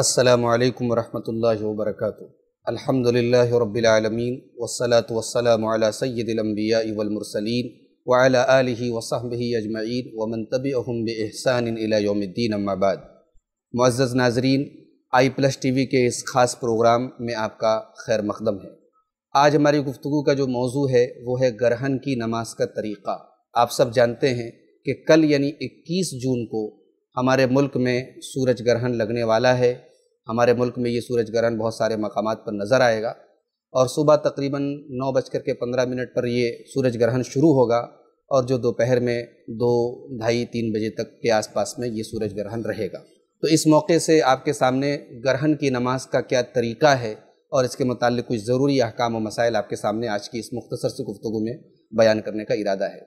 السلام علیکم ورحمۃ اللہ وبرکاتہ الحمد للہ رب العالمین والصلاة والسلام علی سید الانبیاء والمرسلین وعلى آلہ وصحبہ اجمعین ومن تبعہم احسان الى یوم الدین اما بعد معزز ناظرین آئی پلس ٹی وی کے اس خاص پروگرام میں آپ کا خیر مقدم ہے آج ہماری گفتگو کا جو موضوع ہے وہ ہے گرہن کی نماز کا طریقہ آپ سب جانتے ہیں کہ کل یعنی اکیس جون کو ہمارے ملک میں سورج گرہن لگنے والا ہے ہمارے ملک میں یہ سورج گرہن بہت سارے مقامات پر نظر آئے گا اور صبح تقریباً نو بج کر کے پندرہ منٹ پر یہ سورج گرہن شروع ہوگا اور جو دوپہر میں دو ڈھائی تین بجے تک کے آس پاس میں یہ سورج گرہن رہے گا تو اس موقع سے آپ کے سامنے گرہن کی نماز کا کیا طریقہ ہے اور اس کے متعلق کچھ ضروری احکام و مسائل آپ کے سامنے آج کی اس مختصر سے گفتگو میں بیان کرنے کا ارادہ ہے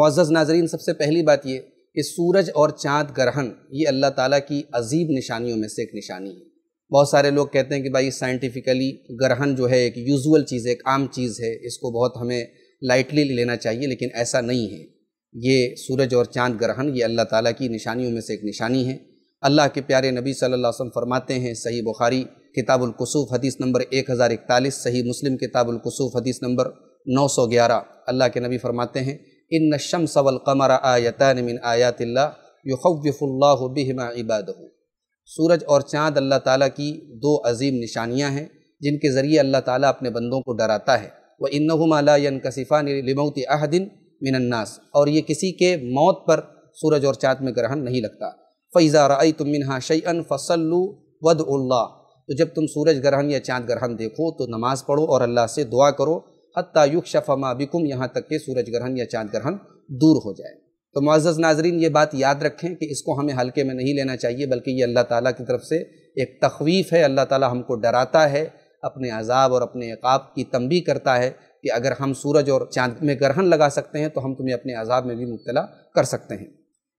معزز ناظرین سب سے پہلی بات یہ کہ سورج اور چاند گرہن یہ اللہ تعالیٰ کی عظیب نشانیوں میں سے ایک نشانی ہے بہت سارے لوگ کہتے ہیں کہ بھائی سائنٹیفکلی گرہن جو ہے ایک یوزول چیز ہے ایک عام چیز ہے اس کو بہت ہمیں لائٹلی لینا چاہیے لیکن ایسا نہیں ہے یہ سورج اور چاند گرہن یہ اللہ تعالیٰ کی نشانیوں میں سے ایک نشانی ہے اللہ کے پیارے نبی صلی اللہ علیہ وسلم فرماتے ہیں صحیح بخاری کتاب القصوف حدیث نمبر ایک ہزار اکتالیس صحیح مسلم کتاب القصوف حدیث نمبر نو سو گیارہ اللہ کے نبی فرماتے ہیں ان شم ثول قمر آیا تان آیات اللہ یخوف اللہ بہما عباد ہو سورج اور چاند اللہ تعالیٰ کی دو عظیم نشانیاں ہیں جن کے ذریعے اللہ تعالیٰ اپنے بندوں کو ڈراتا ہے وہ انَََ ملا کسیفا نے لموتی اہدن من الناس اور یہ کسی کے موت پر سورج اور چاند میں گرہن نہیں لگتا فیضا ری تم منہا شعی ان فصل ود اللہ تو جب تم سورج گرہن یا چاند گرہن دیکھو تو نماز پڑھو اور اللہ سے دعا کرو حتیٰ یق ابھی بکم یہاں تک کہ سورج گرہن یا چاند گرہن دور ہو جائے تو معزز ناظرین یہ بات یاد رکھیں کہ اس کو ہمیں ہلکے میں نہیں لینا چاہیے بلکہ یہ اللہ تعالیٰ کی طرف سے ایک تخویف ہے اللہ تعالیٰ ہم کو ڈراتا ہے اپنے عذاب اور اپنے عقاب کی تنبی کرتا ہے کہ اگر ہم سورج اور چاند میں گرہن لگا سکتے ہیں تو ہم تمہیں اپنے عذاب میں بھی مبتلا کر سکتے ہیں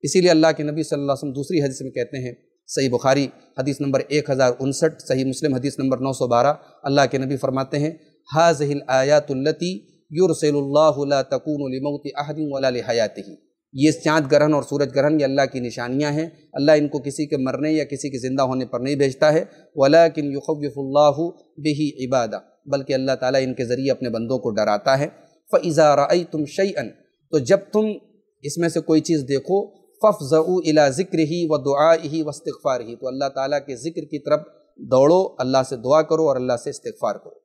اسی لیے اللہ کے نبی صلی اللہ علیہ وسلم دوسری حدیث میں کہتے ہیں صحیح بخاری حدیث نمبر ایک ہزار انسٹھ صحیح مسلم حدیث نمبر نو سو بارہ اللہ کے نبی فرماتے ہیں حاضح الآیات التی یورسل اللہ لا تکون لموت احد ولا لحیات ہی یہ چاند گرہن اور سورج گرہن یہ اللہ کی نشانیاں ہیں اللہ ان کو کسی کے مرنے یا کسی کے زندہ ہونے پر نہیں بھیجتا ہے یخوف اللہ بہی عبادہ بلکہ اللہ تعالیٰ ان کے ذریعے اپنے بندوں کو ڈراتا ہے فَإِذَا رَأَيْتُمْ شَيْئًا تو جب تم اس میں سے کوئی چیز دیکھو فَفْزَعُوا إِلَى ذِكْرِهِ وَدُعَائِهِ وَاسْتِغْفَارِهِ تو اللہ تعالیٰ کے ذکر کی طرف دوڑو اللہ سے دعا کرو اور اللہ سے استغفار کرو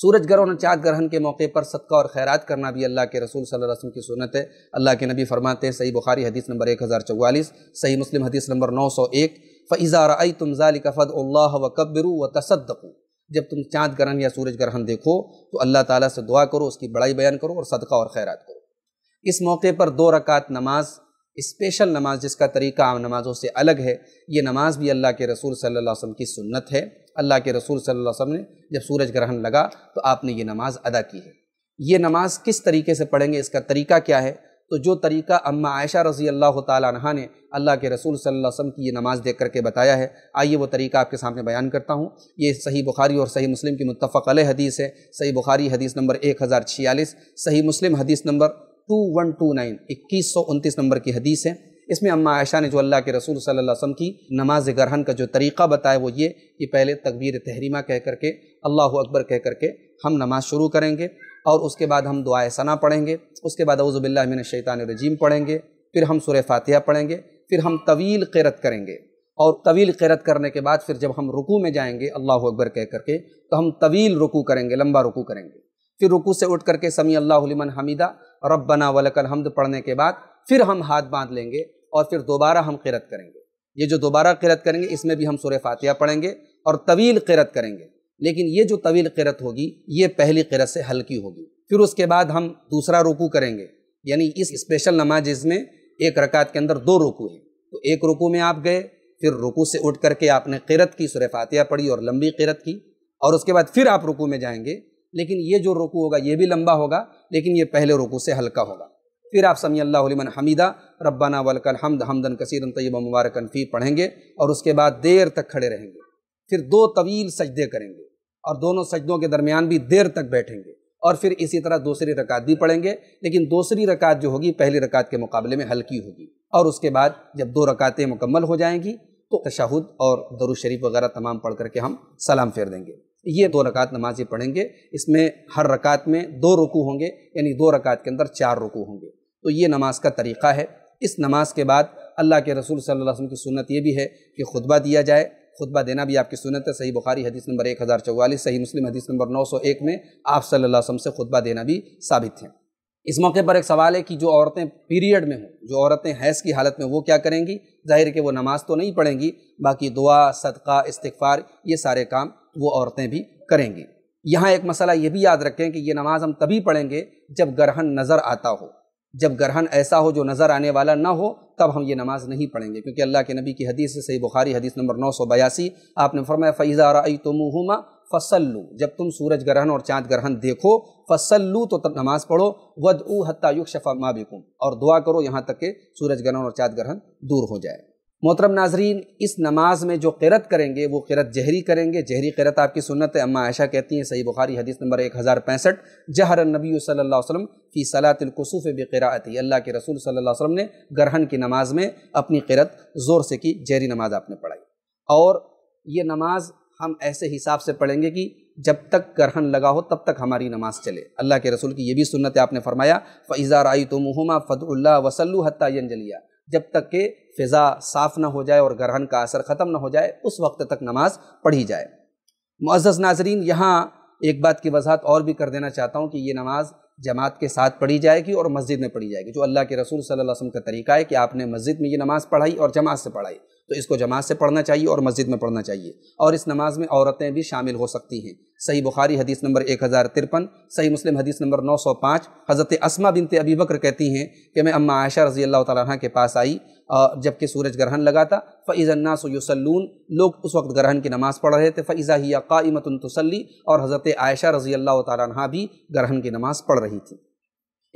سورج گرہن اور چاند گرہن کے موقع پر صدقہ اور خیرات کرنا بھی اللہ کے رسول صلی اللہ علیہ وسلم کی سنت ہے اللہ کے نبی فرماتے ہیں صحیح بخاری حدیث نمبر ایک ہزار چوالیس صحیح مسلم حدیث نمبر نو سو ایک فضار تم ظالف اللہ و قبر و جب تم چاند گرہن یا سورج گرہن دیکھو تو اللہ تعالیٰ سے دعا کرو اس کی بڑائی بیان کرو اور صدقہ اور خیرات کرو اس موقع پر دو رکعت نماز اسپیشل نماز جس کا طریقہ عام نمازوں سے الگ ہے یہ نماز بھی اللہ کے رسول صلی اللہ علیہ وسلم کی سنت ہے اللہ کے رسول صلی اللہ علیہ وسلم نے جب سورج گرہن لگا تو آپ نے یہ نماز ادا کی ہے یہ نماز کس طریقے سے پڑھیں گے اس کا طریقہ کیا ہے تو جو طریقہ اما عائشہ رضی اللہ تعالیٰ عنہ نے اللہ کے رسول صلی اللہ علیہ وسلم کی یہ نماز دیکھ کر کے بتایا ہے آئیے وہ طریقہ آپ کے سامنے بیان کرتا ہوں یہ صحیح بخاری اور صحیح مسلم کی متفق علیہ حدیث ہے صحیح بخاری حدیث نمبر ایک ہزار چھیالیس صحیح مسلم حدیث نمبر ٹو ون ٹو نائن اکیس سو انتیس نمبر کی حدیث ہے اس میں اماں عائشہ نے جو اللہ کے رسول صلی اللہ علیہ وسلم کی نماز گرہن کا جو طریقہ بتایا وہ یہ کہ پہلے تکبیر تحریمہ کہہ کر کے اللہ اکبر کہہ کر کے ہم نماز شروع کریں گے اور اس کے بعد ہم دعائے ثنا پڑھیں گے اس کے بعد باللہ من الشیطان الرجیم پڑھیں گے پھر ہم سورہ فاتحہ پڑھیں گے پھر ہم طویل قیرت کریں گے اور طویل قیرت کرنے کے بعد پھر جب ہم رکو میں جائیں گے اللہ اکبر کہہ کر کے تو ہم طویل رکو کریں گے لمبا رکو کریں گے پھر رکو سے اٹھ کر کے سمیع اللہ لمن حمیدہ ربنا ولک الحمد پڑھنے کے بعد پھر ہم ہاتھ باندھ لیں گے اور پھر دوبارہ ہم قرت کریں گے یہ جو دوبارہ قرت کریں گے اس میں بھی ہم سورہ فاتحہ پڑھیں گے اور طویل قیرت کریں گے لیکن یہ جو طویل قرت ہوگی یہ پہلی قیرت سے ہلکی ہوگی پھر اس کے بعد ہم دوسرا رکو کریں گے یعنی اس اسپیشل نماز اس میں ایک رکعت کے اندر دو رکو ہیں تو ایک رکو میں آپ گئے پھر رکو سے اٹھ کر کے آپ نے قیرت کی سورہ فاتحہ پڑھی اور لمبی قرت کی اور اس کے بعد پھر آپ رکو میں جائیں گے لیکن یہ جو رکو ہوگا یہ بھی لمبا ہوگا لیکن یہ پہلے رکو سے ہلکا ہوگا پھر آپ سمی اللہ علیہ حمیدہ ربانہ ولک الحمد حمدن کثیر طیب مبارکن مبارک پڑھیں گے اور اس کے بعد دیر تک کھڑے رہیں گے پھر دو طویل سجدے کریں گے اور دونوں سجدوں کے درمیان بھی دیر تک بیٹھیں گے اور پھر اسی طرح دوسری رکعت بھی پڑھیں گے لیکن دوسری رکعت جو ہوگی پہلی رکعت کے مقابلے میں ہلکی ہوگی اور اس کے بعد جب دو رکعتیں مکمل ہو جائیں گی تو تشہد اور درو شریف وغیرہ تمام پڑھ کر کے ہم سلام پھیر دیں گے یہ دو رکعت نمازیں پڑھیں گے اس میں ہر رکعت میں دو رکو ہوں گے یعنی دو رکعت کے اندر چار رکو ہوں گے تو یہ نماز کا طریقہ ہے اس نماز کے بعد اللہ کے رسول صلی اللہ علیہ وسلم کی سنت یہ بھی ہے کہ خطبہ دیا جائے خطبہ دینا بھی آپ کی سنت ہے صحیح بخاری حدیث نمبر ایک ہزار چوالیس صحیح مسلم حدیث نمبر نو سو ایک میں آپ صلی اللہ علیہ وسلم سے خطبہ دینا بھی ثابت ہیں اس موقع پر ایک سوال ہے کہ جو عورتیں پیریڈ میں ہوں جو عورتیں حیض کی حالت میں وہ کیا کریں گی ظاہر کہ وہ نماز تو نہیں پڑھیں گی باقی دعا صدقہ استغفار یہ سارے کام وہ عورتیں بھی کریں گی یہاں ایک مسئلہ یہ بھی یاد رکھیں کہ یہ نماز ہم تبھی پڑھیں گے جب گرہن نظر آتا ہو جب گرہن ایسا ہو جو نظر آنے والا نہ ہو تب ہم یہ نماز نہیں پڑھیں گے کیونکہ اللہ کے نبی کی حدیث سے صحیح بخاری حدیث نمبر نو سو بیاسی آپ نے فرمایا فضار تمہ فصلو جب تم سورج گرہن اور چاند گرہن دیکھو فصلو تو تب نماز پڑھو ود او حتیٰ یق ما فماںکم اور دعا کرو یہاں تک کہ سورج گرہن اور چاند گرہن دور ہو جائے محترم ناظرین اس نماز میں جو قرت کریں گے وہ قرت جہری کریں گے جہری قرت آپ کی سنت ہے اماں عائشہ کہتی ہیں صحیح بخاری حدیث نمبر ایک ہزار پینسٹھ جہر النبی صلی اللہ علیہ وسلم فی صلاۃ القصوف بقراءتی اللہ کے رسول صلی اللہ علیہ وسلم نے گرہن کی نماز میں اپنی قرت زور سے کی جہری نماز آپ نے پڑھائی اور یہ نماز ہم ایسے حساب سے پڑھیں گے کہ جب تک گرہن لگا ہو تب تک ہماری نماز چلے اللہ کے رسول کی یہ بھی سنت آپ نے فرمایا فَإِذَا رَأَيْتُمُهُمَا تو اللَّهَ وَسَلُّوا حَتَّى يَنْجَلِيَا جب تک کہ فضا صاف نہ ہو جائے اور گرہن کا اثر ختم نہ ہو جائے اس وقت تک نماز پڑھی جائے معزز ناظرین یہاں ایک بات کی وضاحت اور بھی کر دینا چاہتا ہوں کہ یہ نماز جماعت کے ساتھ پڑھی جائے گی اور مسجد میں پڑھی جائے گی جو اللہ کے رسول صلی اللہ علیہ وسلم کا طریقہ ہے کہ آپ نے مسجد میں یہ نماز پڑھائی اور جماعت سے پڑھائی تو اس کو جماعت سے پڑھنا چاہیے اور مسجد میں پڑھنا چاہیے اور اس نماز میں عورتیں بھی شامل ہو سکتی ہیں صحیح بخاری حدیث نمبر ایک ہزار ترپن صحیح مسلم حدیث نمبر نو سو پانچ حضرت اسما بنت ابی بکر کہتی ہیں کہ میں اماں عائشہ رضی اللہ تعالیٰ عنہ کے پاس آئی جب کہ سورج گرہن لگا تھا فعض الناسلون لوگ اس وقت گرہن کی نماز پڑھ رہے تھے فعضا ہی قائمت تسلی اور حضرت عائشہ رضی اللہ تعالیٰ عنہ بھی گرہن کی نماز پڑھ رہی تھی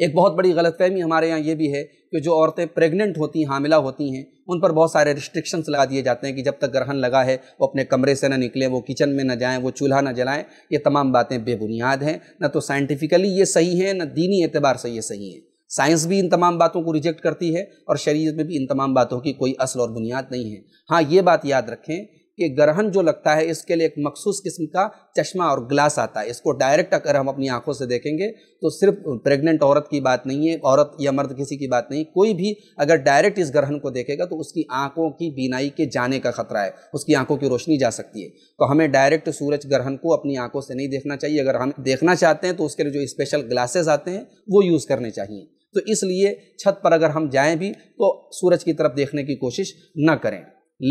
ایک بہت بڑی غلط فہمی ہمارے یہاں یہ بھی ہے کہ جو عورتیں پریگننٹ ہوتی ہیں حاملہ ہوتی ہیں ان پر بہت سارے ریسٹرکشنس لگا دیے جاتے ہیں کہ جب تک گرہن لگا ہے وہ اپنے کمرے سے نہ نکلیں وہ کچن میں نہ جائیں وہ چولہا نہ جلائیں یہ تمام باتیں بے بنیاد ہیں نہ تو سائنٹیفکلی یہ صحیح ہیں نہ دینی اعتبار سے یہ صحیح ہیں سائنس بھی ان تمام باتوں کو ریجیکٹ کرتی ہے اور شریعت میں بھی ان تمام باتوں کی کوئی اصل اور بنیاد نہیں ہے ہاں یہ بات یاد رکھیں کہ گرہن جو لگتا ہے اس کے لیے ایک مخصوص قسم کا چشمہ اور گلاس آتا ہے اس کو ڈائریکٹ اگر ہم اپنی آنکھوں سے دیکھیں گے تو صرف پریگننٹ عورت کی بات نہیں ہے عورت یا مرد کسی کی بات نہیں کوئی بھی اگر ڈائریکٹ اس گرہن کو دیکھے گا تو اس کی آنکھوں کی بینائی کے جانے کا خطرہ ہے اس کی آنکھوں کی روشنی جا سکتی ہے تو ہمیں ڈائریکٹ سورج گرہن کو اپنی آنکھوں سے نہیں دیکھنا چاہیے اگر ہم دیکھنا چاہتے ہیں تو اس کے لیے جو اسپیشل گلاسز آتے ہیں وہ یوز کرنے چاہیے تو اس لیے چھت پر اگر ہم جائیں بھی تو سورج کی طرف دیکھنے کی کوشش نہ کریں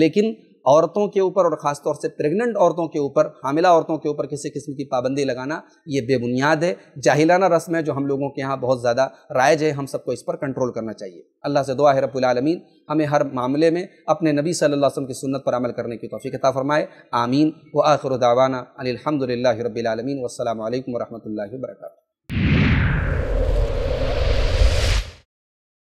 لیکن عورتوں کے اوپر اور خاص طور سے پریگننٹ عورتوں کے اوپر حاملہ عورتوں کے اوپر کسی قسم کی پابندی لگانا یہ بے بنیاد ہے جاہلانہ رسم ہے جو ہم لوگوں کے یہاں بہت زیادہ رائج ہے ہم سب کو اس پر کنٹرول کرنا چاہیے اللہ سے دعا ہے رب العالمین ہمیں ہر معاملے میں اپنے نبی صلی اللہ علیہ وسلم کی سنت پر عمل کرنے کی توفیق عطا فرمائے آمین و آخر دعوانا الحمد للہ رب العالمین والسلام علیکم ورحمۃ اللہ وبرکاتہ